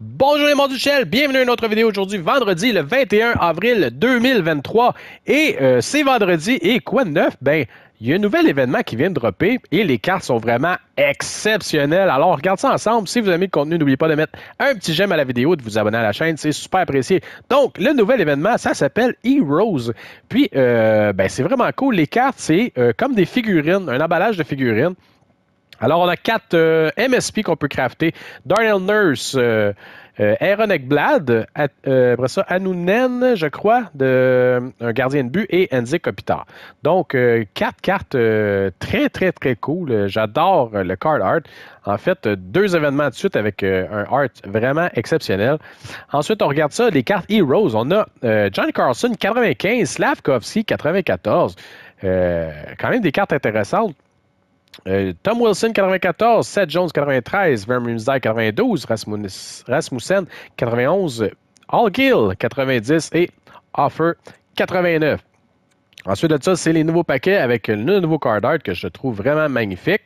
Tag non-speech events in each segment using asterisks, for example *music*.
Bonjour les Monduchel, bienvenue à une autre vidéo aujourd'hui, vendredi le 21 avril 2023. Et euh, c'est vendredi, et quoi de neuf? Ben, il y a un nouvel événement qui vient de dropper et les cartes sont vraiment exceptionnelles. Alors, regarde ça ensemble. Si vous aimez le contenu, n'oubliez pas de mettre un petit j'aime à la vidéo, de vous abonner à la chaîne. C'est super apprécié. Donc, le nouvel événement, ça s'appelle Heroes. Puis, euh, ben, c'est vraiment cool. Les cartes, c'est euh, comme des figurines, un emballage de figurines. Alors, on a quatre euh, MSP qu'on peut crafter. Darnell Nurse, euh, euh, Aaron je crois, de, un gardien de but, et Enzi Kopitar. Donc, quatre cartes très, très, très cool. J'adore le card art. En fait, deux événements de suite avec un art vraiment exceptionnel. Ensuite, on regarde ça, les cartes Heroes. On a John Carlson, 95, Slavkovski, 94. quand même des cartes intéressantes. Euh, Tom Wilson 94, Seth Jones 93, Van 92, Rasmussen 91, All Gill 90 et Offer 89. Ensuite de ça, c'est les nouveaux paquets avec le nouveau card art que je trouve vraiment magnifique.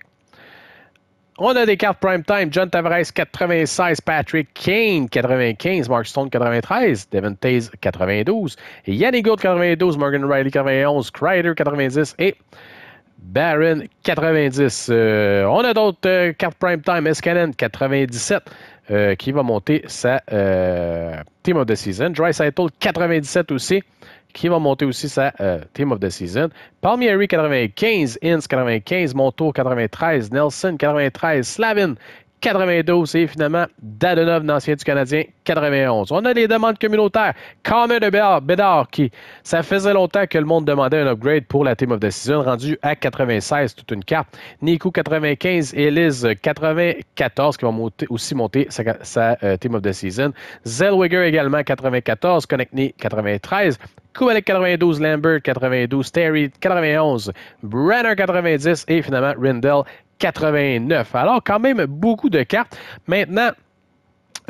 On a des cartes prime time. John Tavares 96, Patrick Kane 95, Mark Stone 93, Devin Taze 92, Yannick Gould 92, Morgan Riley 91, Crider 90 et Baron 90. Euh, on a d'autres euh, cartes prime time. 97 euh, qui va monter sa Team of the Season. Dry 97 aussi qui va monter aussi sa Team of the Season. Palmieri 95, Inns 95, Montour 93, Nelson 93, Slavin 92 et finalement Dadenov, l'ancien du Canadien, 91. On a les demandes communautaires. Connor de Bédard, qui, ça faisait longtemps que le monde demandait un upgrade pour la Team of the Season, rendu à 96, toute une carte. Nico, 95 et 94, qui vont monter, aussi monter sa, euh, Team of the Season. Zellweger également, 94. Connectney, 93. Kubalik 92, Lambert 92, Terry 91, Brenner 90 et finalement Rindell 89. Alors, quand même, beaucoup de cartes. Maintenant,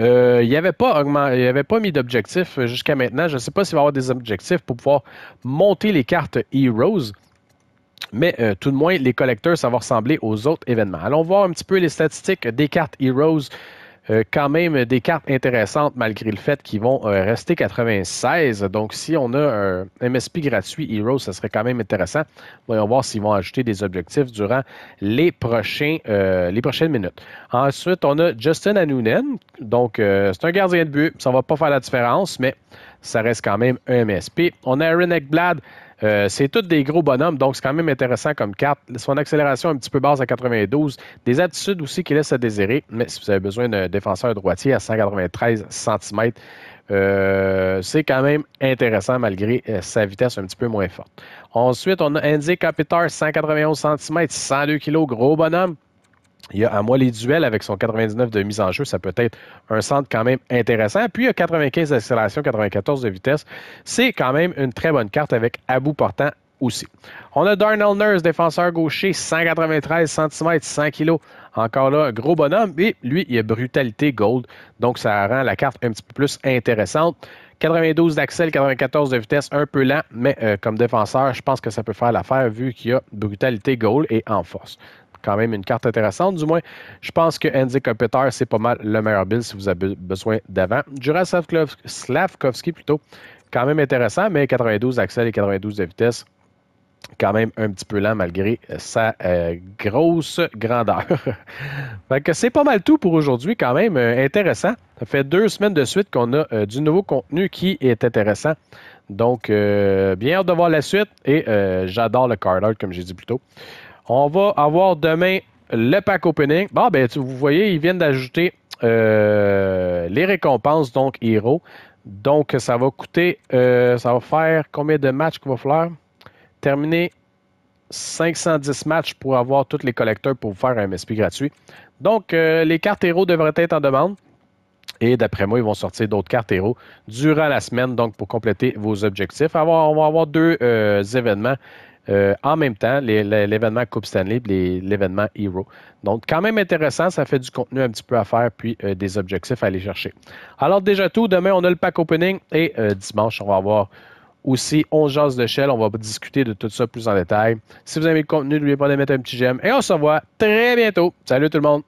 euh, il n'y avait, pas mis d'objectif jusqu'à maintenant. Je ne sais pas s'il va y avoir des objectifs pour pouvoir monter les cartes Heroes. Mais euh, tout de moins, les collecteurs, ça va ressembler aux autres événements. Allons voir un petit peu les statistiques des cartes Heroes euh, quand même des cartes intéressantes malgré le fait qu'ils vont euh, rester 96. Donc, si on a un MSP gratuit Heroes, ça serait quand même intéressant. Voyons voir s'ils vont ajouter des objectifs durant les, euh, prochaines minutes. Ensuite, on a Justin Anunen. Donc, c'est un gardien de but. Ça ne va pas faire la différence, mais ça reste quand même un MSP. On a Renek Blad. Euh, c'est tous des gros bonhommes, donc c'est quand même intéressant comme carte. Son accélération un petit peu basse à 92. Des attitudes aussi qui laissent à désirer, mais si vous avez besoin d'un défenseur droitier à 193 cm, euh, c'est quand même intéressant malgré euh, sa vitesse un petit peu moins forte. Ensuite, on a Andy Capitar, 191 cm, 102 kg, gros bonhomme. Il y a, à moi, les duels avec son 99 de mise en jeu, ça peut être un centre quand même intéressant. Puis, il y a 95 d'accélération, 94 de vitesse. C'est quand même une très bonne carte avec à bout portant aussi. On a Darnell Nurse, défenseur gaucher, 193 cm, 100 kg. Encore là, gros bonhomme. Et lui, il a brutalité gold. Donc, ça rend la carte un petit peu plus intéressante. 92 d'accel, 94 de vitesse, un peu lent, mais euh, comme défenseur, je pense que ça peut faire l'affaire vu qu'il y a brutalité Gold et en force quand même une carte intéressante. Du moins, je pense que Andy Kopitar, c'est pas mal le meilleur build si vous avez besoin d'avant. Jurassic Slavkovski, plutôt, quand même intéressant, mais 92 accès et 92 de vitesse, quand même un petit peu lent malgré sa euh, grosse grandeur. *laughs* fait que c'est pas mal tout pour aujourd'hui, quand même euh, intéressant. Ça fait deux semaines de suite qu'on a euh, du nouveau contenu qui est intéressant. Donc, bien hâte de voir la suite et j'adore le card comme j'ai dit plus tôt. On va avoir demain le pack opening. Bon, ben, vous voyez, ils viennent d'ajouter euh, les récompenses, donc héros. Donc, ça va coûter, euh, ça va faire combien de matchs qu'il va falloir? Terminer 510 matchs pour avoir tous les collecteurs pour vous faire un MSP gratuit. Donc, euh, les cartes héros devraient être en demande. Et d'après moi, ils vont sortir d'autres cartes héros durant la semaine, donc pour compléter vos objectifs. on va avoir deux événements euh, en même temps, l'événement Coupe Stanley et l'événement Hero. Donc, quand même intéressant, ça fait du contenu un petit peu à faire, puis euh, des objectifs à aller chercher. Alors, déjà tout, demain, on a le pack opening et euh, dimanche, on va avoir aussi 11 jazz de Shell. On va discuter de tout ça plus en détail. Si vous avez le contenu, n'oubliez pas de mettre un petit j'aime et on se revoit très bientôt. Salut tout le monde!